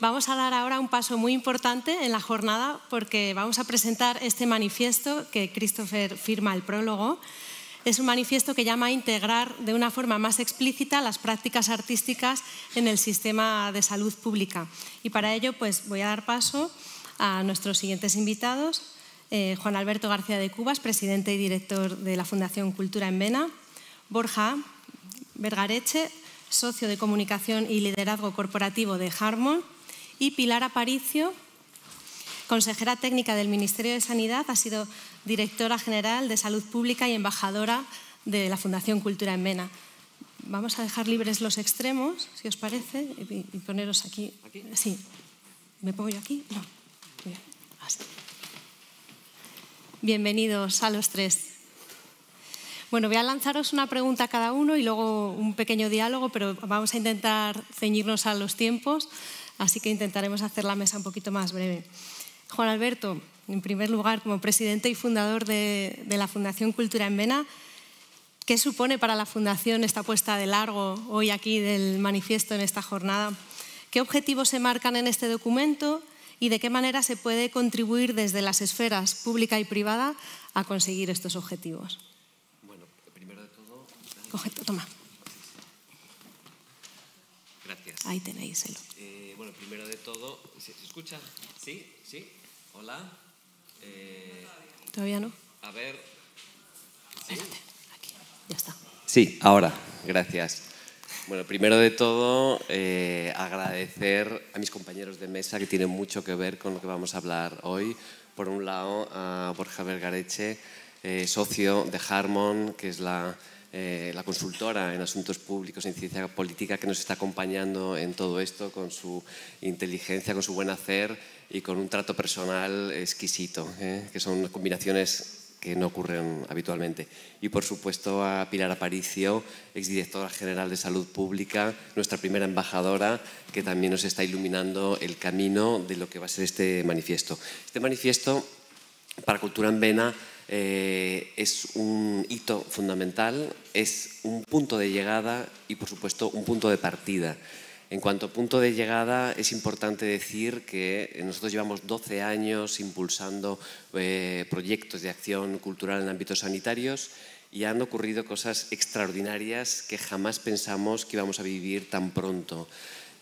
Vamos a dar ahora un paso muy importante en la jornada porque vamos a presentar este manifiesto que Christopher firma el prólogo. Es un manifiesto que llama a integrar de una forma más explícita las prácticas artísticas en el sistema de salud pública. Y para ello pues, voy a dar paso a nuestros siguientes invitados. Eh, Juan Alberto García de Cubas, presidente y director de la Fundación Cultura en Vena. Borja Vergareche, socio de comunicación y liderazgo corporativo de Harmon y Pilar Aparicio, consejera técnica del Ministerio de Sanidad, ha sido directora general de Salud Pública y embajadora de la Fundación Cultura en Mena. Vamos a dejar libres los extremos, si os parece, y poneros aquí. Sí. ¿Me pongo yo aquí? No. Bienvenidos a los tres. Bueno, voy a lanzaros una pregunta a cada uno y luego un pequeño diálogo, pero vamos a intentar ceñirnos a los tiempos así que intentaremos hacer la mesa un poquito más breve. Juan Alberto, en primer lugar, como presidente y fundador de, la Fundación Cultura en Vena, ¿qué supone para la Fundación esta puesta de largo hoy aquí del manifiesto en esta jornada? ¿Qué objetivos se marcan en este documento y de qué manera se puede contribuir desde las esferas pública y privada a conseguir estos objetivos? Bueno, primero de todo... Coge, toma. Gracias. Ahí tenéis bueno, primero de todo, ¿se, escucha? ¿Sí? ¿Sí? ¿Hola? Eh, Todavía no. A ver. ¿sí? Aquí, ya está. Sí, ahora, gracias. Bueno, primero de todo, eh, agradecer a mis compañeros de mesa que tienen mucho que ver con lo que vamos a hablar hoy. Por un lado, a Borja Vergareche, eh, socio de Harmon, que es la eh, la consultora en asuntos públicos, en ciencia política, que nos está acompañando en todo esto con su inteligencia, con su buen hacer y con un trato personal exquisito, ¿eh? que son combinaciones que no ocurren habitualmente. Y por supuesto a Pilar Aparicio, exdirectora general de Salud Pública, nuestra primera embajadora, que también nos está iluminando el camino de lo que va a ser este manifiesto. Este manifiesto para Cultura en Vena eh, es un hito fundamental, es un punto de llegada y, por supuesto, un punto de partida. En cuanto a punto de llegada, es importante decir que nosotros llevamos 12 años impulsando eh, proyectos de acción cultural en ámbitos sanitarios y han ocurrido cosas extraordinarias que jamás pensamos que íbamos a vivir tan pronto.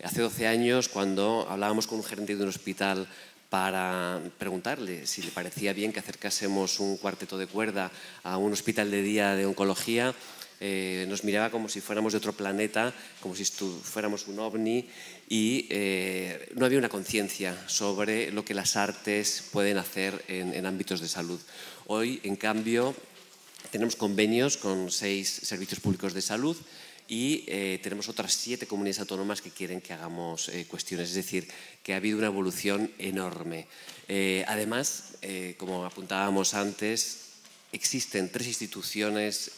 Hace 12 años, cuando hablábamos con un gerente de un hospital para preguntarle si le parecía bien que acercásemos un cuarteto de cuerda a un hospital de día de oncología. Eh, nos miraba como si fuéramos de otro planeta, como si fuéramos un ovni, y eh, no había una conciencia sobre lo que las artes pueden hacer en ámbitos de salud. Hoy, en cambio, tenemos convenios con seis servicios públicos de salud y eh, tenemos otras siete comunidades autónomas que quieren que hagamos eh, cuestiones. Es decir, que ha habido una evolución enorme. Eh, además, como apuntábamos antes, existen tres instituciones,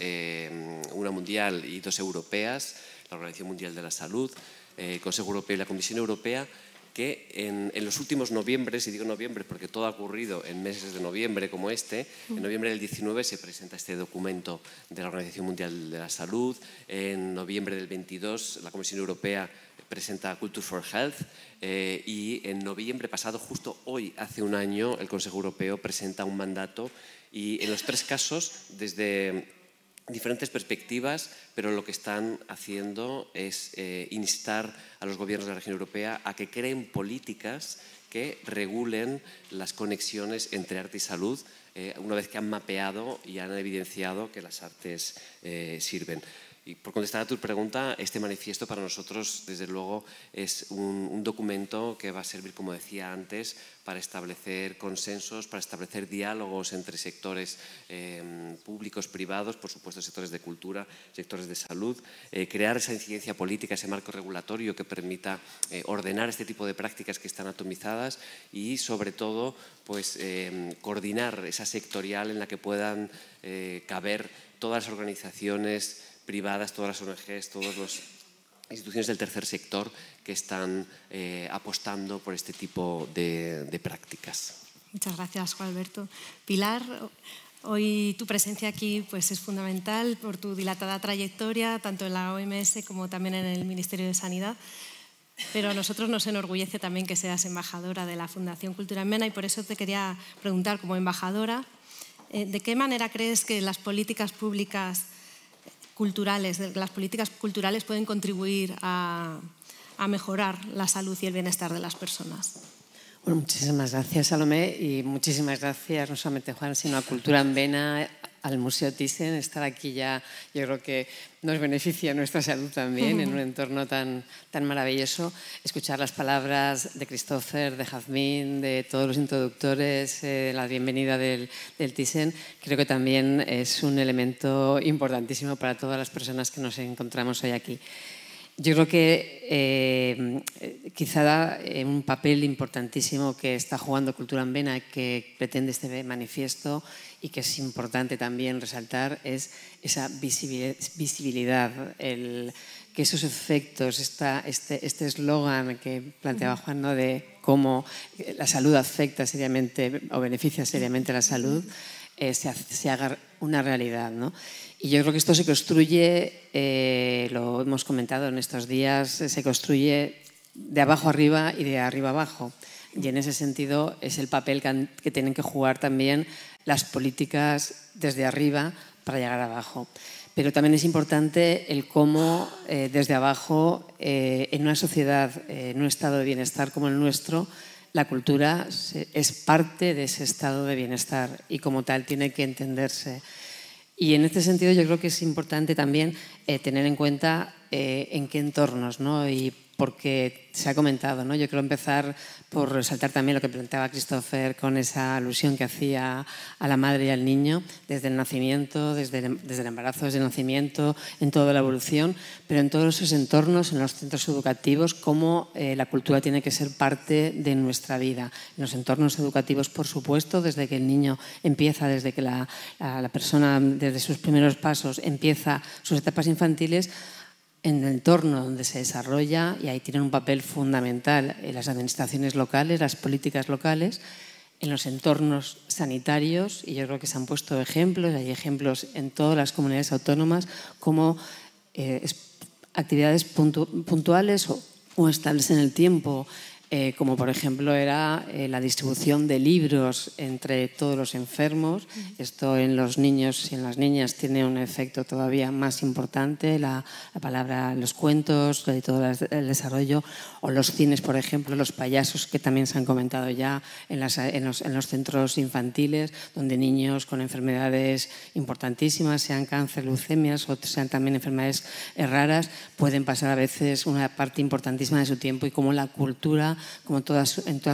una mundial y dos europeas, la Organización Mundial de la Salud, el Consejo Europeo y la Comisión Europea, que en, los últimos noviembre y digo noviembre porque todo ha ocurrido en meses de noviembre como este, en noviembre del 19 se presenta este documento de la Organización Mundial de la Salud, en noviembre del 22 la Comisión Europea presenta Culture for Health eh, y en noviembre pasado, justo hoy, hace un año, el Consejo Europeo presenta un mandato y en los tres casos, desde diferentes perspectivas, pero lo que están haciendo es eh, instar a los gobiernos de la región europea a que creen políticas que regulen las conexiones entre arte y salud eh, una vez que han mapeado y han evidenciado que las artes eh, sirven. Y por contestar a tu pregunta, este manifiesto para nosotros, desde luego, es un, documento que va a servir, como decía antes, para establecer consensos, para establecer diálogos entre sectores eh, públicos, privados, por supuesto, sectores de cultura, sectores de salud, eh, crear esa incidencia política, ese marco regulatorio que permita eh, ordenar este tipo de prácticas que están atomizadas y, sobre todo, pues, coordinar esa sectorial en la que puedan caber todas las organizaciones privadas, todas las ONGs, todas las instituciones del tercer sector que están eh, apostando por este tipo de, prácticas. Muchas gracias, Juan Alberto. Pilar, Hoy tu presencia aquí pues, es fundamental por tu dilatada trayectoria, tanto en la OMS como también en el Ministerio de Sanidad. Pero a nosotros nos enorgullece también que seas embajadora de la Fundación Cultura en Mena y por eso te quería preguntar como embajadora, eh, ¿de qué manera crees que las políticas públicas culturales, las políticas culturales pueden contribuir a, mejorar la salud y el bienestar de las personas. Bueno, muchísimas gracias, Salomé, y muchísimas gracias no solamente Juan, sino a Cultura en Vena, al Museo Thyssen, estar aquí ya, yo creo que nos beneficia nuestra salud también en un entorno tan, tan maravilloso. Escuchar las palabras de Christopher, de Jazmín, de todos los introductores, eh, la bienvenida del, del Thyssen, creo que también es un elemento importantísimo para todas las personas que nos encontramos hoy aquí. Yo creo que eh, quizá eh, un papel importantísimo que está jugando Cultura en Vena, que pretende este manifiesto y que es importante también resaltar, es esa visibilidad, que esos efectos, este, este eslogan que planteaba Juan de cómo la salud afecta seriamente o beneficia seriamente la salud. Eh, se, haga una realidad. Y yo creo que esto se construye, eh, lo hemos comentado en estos días, eh, se construye de abajo arriba y de arriba abajo. Y en ese sentido es el papel que, tienen que jugar también las políticas desde arriba para llegar abajo. Pero también es importante el cómo desde abajo, en una sociedad, en un estado de bienestar como el nuestro, la cultura es parte de ese estado de bienestar y como tal tiene que entenderse. Y en este sentido yo creo que es importante también eh, tener en cuenta eh, en qué entornos, ¿no? Y porque se ha comentado, ¿no? Yo quiero empezar por resaltar también lo que planteaba Christopher con esa alusión que hacía a la madre y al niño desde el nacimiento, desde el, em, desde el embarazo, desde el nacimiento, en toda la evolución, pero en todos esos entornos, en los centros educativos, cómo eh, la cultura tiene que ser parte de nuestra vida. En los entornos educativos, por supuesto, desde que el niño empieza, desde que la, la persona, desde sus primeros pasos, empieza sus etapas infantiles, en el entorno donde se desarrolla y ahí tienen un papel fundamental en eh, las administraciones locales, las políticas locales, en los entornos sanitarios y yo creo que se han puesto ejemplos, hay ejemplos en todas las comunidades autónomas como eh, actividades puntuales o, estables en el tiempo eh, como por ejemplo era eh, la distribución de libros entre todos los enfermos. Esto en los niños y en las niñas tiene un efecto todavía más importante, la, palabra, los cuentos, todo el desarrollo, o los cines, por ejemplo, los payasos que también se han comentado ya en, los, en los centros infantiles, donde niños con enfermedades importantísimas, sean cáncer, leucemias o sean también enfermedades eh, raras, pueden pasar a veces una parte importantísima de su tiempo y cómo la cultura como en todas,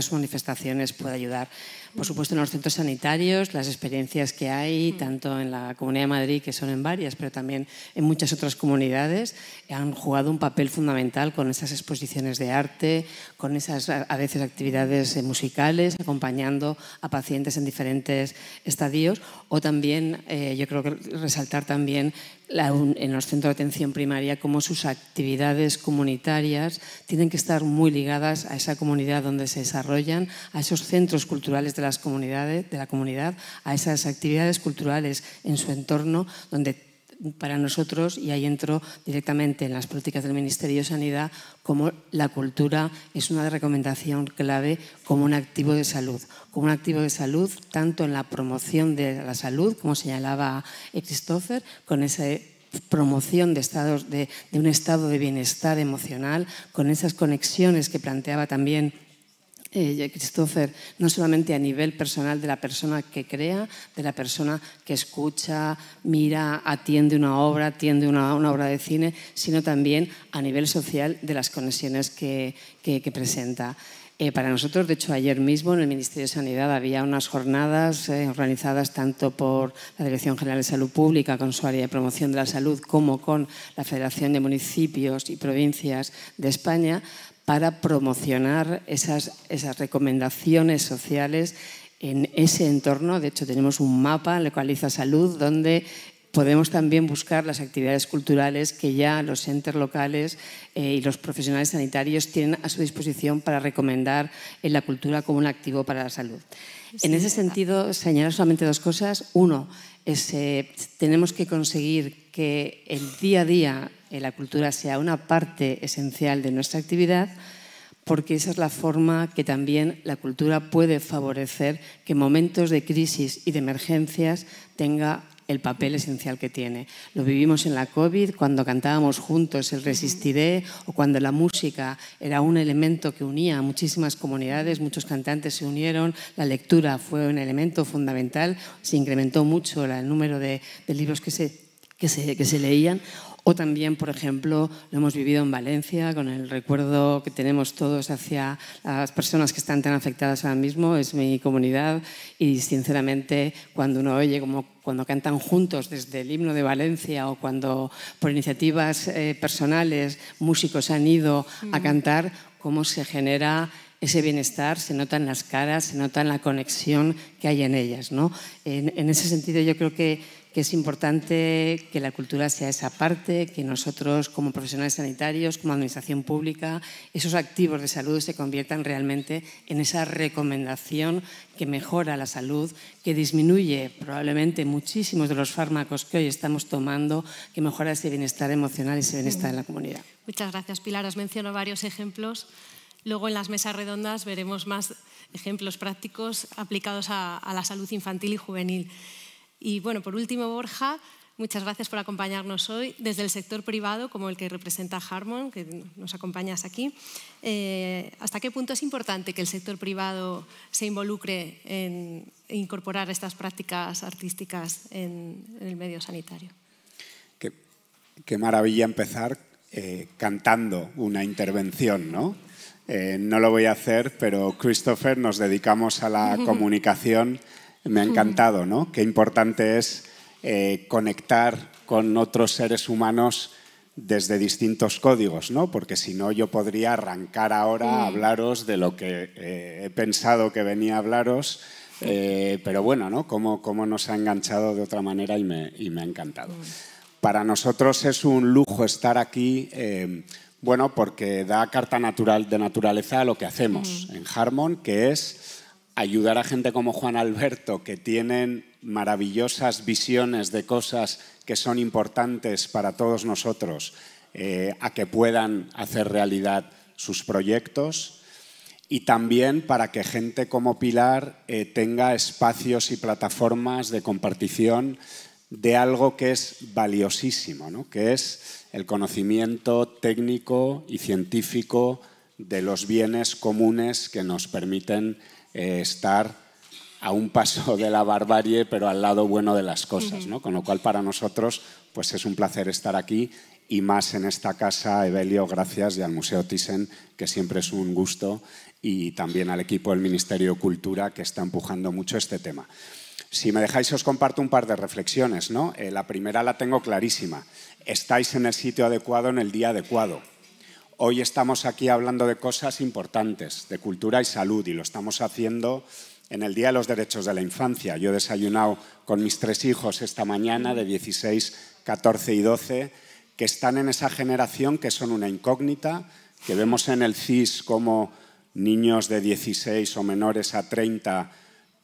sus manifestaciones puede ayudar por supuesto en los centros sanitarios, las experiencias que hay, tanto en la Comunidad de Madrid, que son en varias, pero también en muchas otras comunidades, han jugado un papel fundamental con esas exposiciones de arte, con esas a veces actividades eh, musicales, acompañando a pacientes en diferentes estadios, o también eh, yo creo que resaltar también en los centros de atención primaria cómo sus actividades comunitarias tienen que estar muy ligadas a esa comunidad donde se desarrollan, a esos centros culturales de las comunidades, de la comunidad a esas actividades culturales en su entorno, donde para nosotros, y ahí entro directamente en las políticas del Ministerio de Sanidad, como la cultura es una recomendación clave como un activo de salud, como un activo de salud tanto en la promoción de la salud, como señalaba Christopher, con esa promoción de, estados, de, un estado de bienestar emocional, con esas conexiones que planteaba también eh, Christopher, no solamente a nivel personal de la persona que crea, de la persona que escucha, mira, atiende una obra, atiende una, obra de cine, sino también a nivel social de las conexiones que, presenta. Eh, para nosotros, de hecho, ayer mismo en el Ministerio de Sanidad había unas jornadas eh, organizadas tanto por la Dirección General de Salud Pública, con su área de promoción de la salud, como con la Federación de Municipios y Provincias de España, para promocionar esas, esas recomendaciones sociales en ese entorno. De hecho, tenemos un mapa, Localiza Salud, donde podemos también buscar las actividades culturales que ya los centros locales eh, y los profesionales sanitarios tienen a su disposición para recomendar en la cultura como un activo para la salud. en ese sentido, señalar solamente dos cosas. Uno, eh, tenemos que conseguir que el día a día eh, la cultura sea una parte esencial de nuestra actividad, porque esa es la forma que también la cultura puede favorecer que momentos de crisis y de emergencias tenga el papel esencial que tiene. Lo vivimos en la COVID, cuando cantábamos juntos el Resistiré o cuando la música era un elemento que unía a muchísimas comunidades, muchos cantantes se unieron, la lectura fue un elemento fundamental, se incrementó mucho el número de, libros que se, que se, que se leían o también, por ejemplo, lo hemos vivido en Valencia, con el recuerdo que tenemos todos hacia las personas que están tan afectadas ahora mismo, es mi comunidad, y sinceramente cuando uno oye como cuando cantan juntos desde el himno de Valencia o cuando por iniciativas eh, personales músicos han ido a mm. cantar, cómo se genera ese bienestar, se notan las caras, se nota la conexión que hay en ellas. ¿no? en, ese sentido yo creo que que es importante que la cultura sea esa parte, que nosotros como profesionales sanitarios, como administración pública, esos activos de salud se conviertan realmente en esa recomendación que mejora la salud, que disminuye probablemente muchísimos de los fármacos que hoy estamos tomando, que mejora ese bienestar emocional y ese bienestar en la comunidad. Muchas gracias, Pilar. Os menciono varios ejemplos. Luego en las mesas redondas veremos más ejemplos prácticos aplicados a, a la salud infantil y juvenil. Y bueno, por último, Borja, muchas gracias por acompañarnos hoy desde el sector privado, como el que representa Harmon, que nos acompañas aquí. Eh, ¿Hasta qué punto es importante que el sector privado se involucre en incorporar estas prácticas artísticas en, el medio sanitario? Qué, maravilla empezar eh, cantando una intervención, ¿no? Eh, no lo voy a hacer, pero Christopher, nos dedicamos a la comunicación me ha encantado, ¿no? Qué importante es eh, conectar con otros seres humanos desde distintos códigos, ¿no? Porque si no, yo podría arrancar ahora a mm. hablaros de lo que eh, he pensado que venía a hablaros, eh, pero bueno, ¿no? Cómo, nos ha enganchado de otra manera y me, ha encantado. Mm. Para nosotros es un lujo estar aquí, em, bueno, porque da carta natural de naturaleza a lo que hacemos mm. en Harmon, que es ayudar a gente como Juan Alberto, que tienen maravillosas visiones de cosas que son importantes para todos nosotros, eh, a que puedan hacer realidad sus proyectos y también para que gente como Pilar eh, tenga espacios y plataformas de compartición de algo que es valiosísimo, ¿no? que es el conocimiento técnico y científico de los bienes comunes que nos permiten eh, estar a un paso de la barbarie, pero al lado bueno de las cosas, Con lo cual para nosotros pues, es un placer estar aquí y más en esta casa, Evelio, gracias, y al Museo Thyssen, que siempre es un gusto, y también al equipo del Ministerio de Cultura, que está empujando mucho este tema. Si me dejáis, os comparto un par de reflexiones. Eh, la primera la tengo clarísima. Estáis en el sitio adecuado en el día adecuado. Hoy estamos aquí hablando de cosas importantes, de cultura y salud, y lo estamos haciendo en el Día de los Derechos de la Infancia. Yo he desayunado con mis tres hijos esta mañana, de 16, 14 y 12, que están en esa generación que son una incógnita, que vemos en el CIS como niños de 16 o menores a 30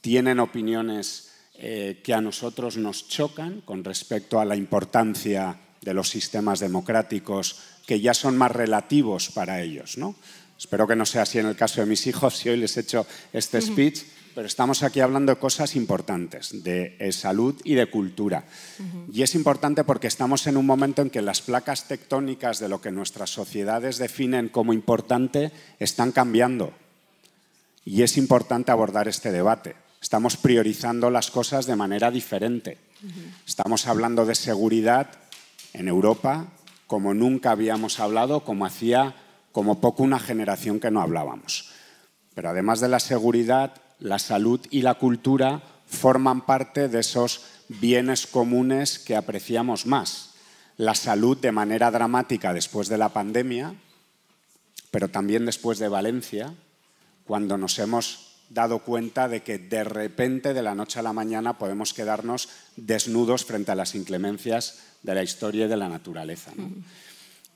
tienen opiniones eh, que a nosotros nos chocan con respecto a la importancia de los sistemas democráticos que ya son más relativos para ellos. ¿no? Espero que no sea así en el caso de mis hijos, si hoy les he hecho este speech, pero estamos aquí hablando de cosas importantes, de eh, salud y de cultura. Y es importante porque estamos en un momento en que las placas tectónicas de lo que nuestras sociedades definen como importante están cambiando. Y es importante abordar este debate. Estamos priorizando las cosas de manera diferente. Estamos hablando de seguridad en Europa, como nunca habíamos hablado, como hacía como poco una generación que no hablábamos. Pero además de la seguridad, la salud y la cultura forman parte de esos bienes comunes que apreciamos más. La salud de manera dramática después de la pandemia, pero también después de Valencia, cuando nos hemos dado cuenta de que de repente, de la noche a la mañana, podemos quedarnos desnudos frente a las inclemencias de la historia y de la naturaleza.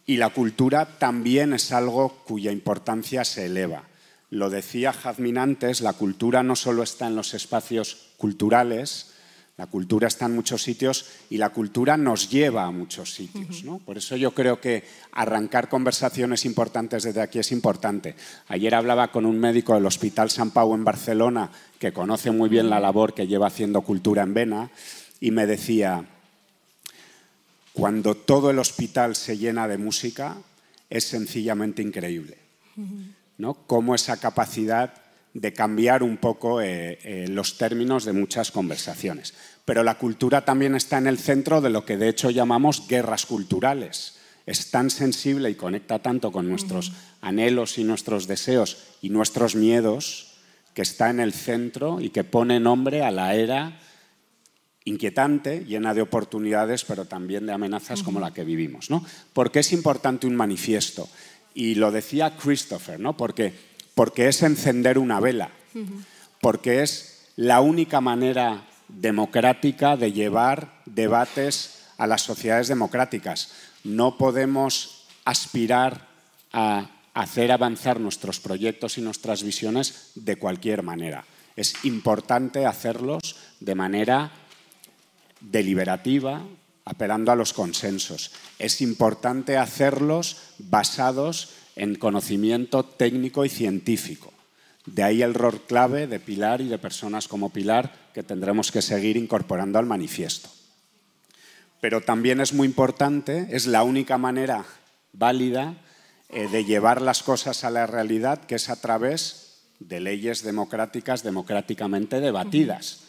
Y la cultura también es algo cuya importancia se eleva. Lo decía Jazmín antes, la cultura no solo está en los espacios culturales, la cultura está en muchos sitios y la cultura nos lleva a muchos sitios. Por eso yo creo que arrancar conversaciones importantes desde aquí es importante. Ayer hablaba con un médico del Hospital San Pau en Barcelona que conoce muy bien la labor que lleva haciendo cultura en Vena y me decía, cuando todo el hospital se llena de música, es sencillamente increíble. ¿no? Cómo esa capacidad de cambiar un poco eh, eh, los términos de muchas conversaciones. Pero la cultura también está en el centro de lo que de hecho llamamos guerras culturales. Es tan sensible y conecta tanto con nuestros anhelos y nuestros deseos y nuestros miedos que está en el centro y que pone nombre a la era inquietante, llena de oportunidades, pero también de amenazas como la que vivimos. ¿no? ¿Por qué es importante un manifiesto? Y lo decía Christopher, ¿no? porque, porque es encender una vela, porque es la única manera democrática de llevar debates a las sociedades democráticas. No podemos aspirar a hacer avanzar nuestros proyectos y nuestras visiones de cualquier manera. Es importante hacerlos de manera deliberativa, apelando a los consensos. Es importante hacerlos basados en conocimiento técnico y científico. De ahí el rol clave de Pilar y de personas como Pilar que tendremos que seguir incorporando al manifiesto. Pero también es muy importante, es la única manera válida eh, de llevar las cosas a la realidad, que es a través de leyes democráticas democráticamente debatidas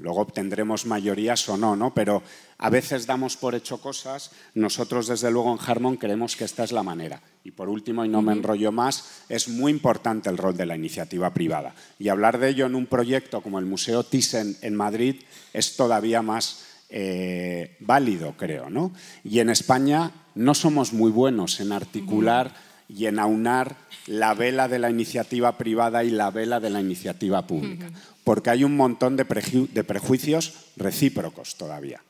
Luego obtendremos mayorías o no, Pero a veces damos por hecho cosas. Nosotros, desde luego, en Harmon creemos que esta es la manera. Y por último, y no me enrollo más, es muy importante el rol de la iniciativa privada. Y hablar de ello en un proyecto como el Museo Thyssen en Madrid es todavía más eh, válido, creo, Y en España no somos muy buenos en articular y en aunar la vela de la iniciativa privada y la vela de la iniciativa pública. Porque hay un montón de, prejuicios recíprocos todavía,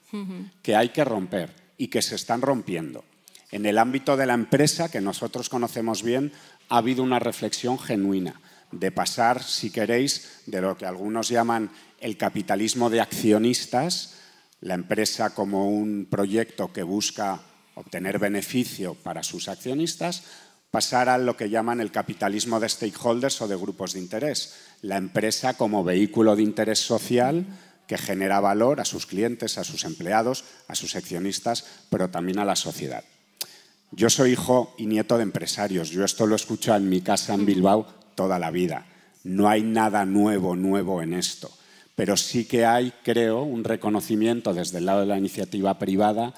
que hay que romper y que se están rompiendo. En el ámbito de la empresa, que nosotros conocemos bien, ha habido una reflexión genuina de pasar, si queréis, de lo que algunos llaman el capitalismo de accionistas, la empresa como un proyecto que busca obtener beneficio para sus accionistas, pasar a lo que llaman el capitalismo de stakeholders o de grupos de interés. La empresa como vehículo de interés social que genera valor a sus clientes, a sus empleados, a sus accionistas, pero también a la sociedad. Yo soy hijo y nieto de empresarios. Yo esto lo escucho en mi casa en Bilbao toda la vida. No hay nada nuevo, nuevo en esto. Pero sí que hay, creo, un reconocimiento desde el lado de la iniciativa privada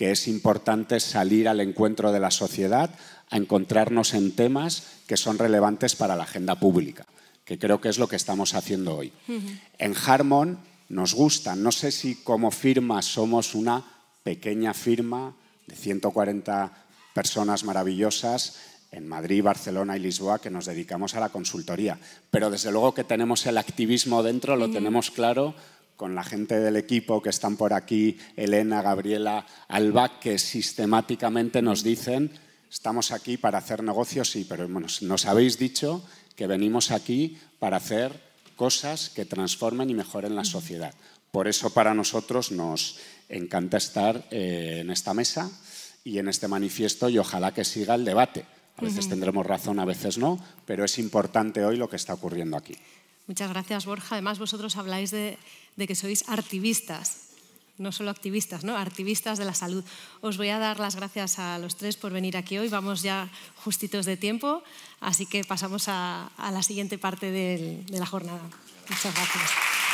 que es importante salir al encuentro de la sociedad a encontrarnos en temas que son relevantes para la agenda pública, que creo que es lo que estamos haciendo hoy. En Harmon nos gusta, no sé si como firma somos una pequeña firma de 140 personas maravillosas en Madrid, Barcelona y Lisboa que nos dedicamos a la consultoría, pero desde luego que tenemos el activismo dentro, lo tenemos claro, con la gente del equipo que están por aquí, Elena, Gabriela, Alba, que sistemáticamente nos dicen, estamos aquí para hacer negocios, sí, pero nos, habéis dicho que venimos aquí para hacer cosas que transformen y mejoren la sociedad. Por eso para nosotros nos encanta estar eh, en esta mesa y en este manifiesto y ojalá que siga el debate. A veces tendremos razón, a veces no, pero es importante hoy lo que está ocurriendo aquí. Muchas gracias, Borja. Además, vosotros habláis de, que sois activistas, no solo activistas, ¿no? Activistas de la salud. Os voy a dar las gracias a los tres por venir aquí hoy. Vamos ya justitos de tiempo, así que pasamos a, la siguiente parte de la jornada. Muchas gracias.